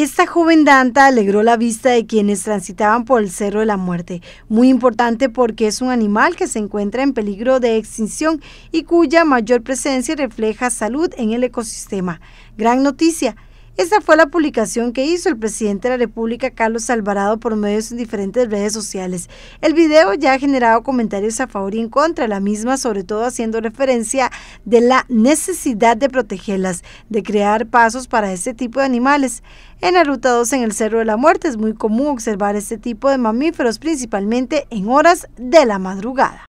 Esta joven danta alegró la vista de quienes transitaban por el Cerro de la Muerte, muy importante porque es un animal que se encuentra en peligro de extinción y cuya mayor presencia refleja salud en el ecosistema. Gran noticia, esta fue la publicación que hizo el presidente de la República, Carlos Alvarado, por medios de diferentes redes sociales. El video ya ha generado comentarios a favor y en contra de la misma, sobre todo haciendo referencia de la necesidad de protegerlas, de crear pasos para este tipo de animales. En la Ruta 2 en el Cerro de la Muerte es muy común observar este tipo de mamíferos, principalmente en horas de la madrugada.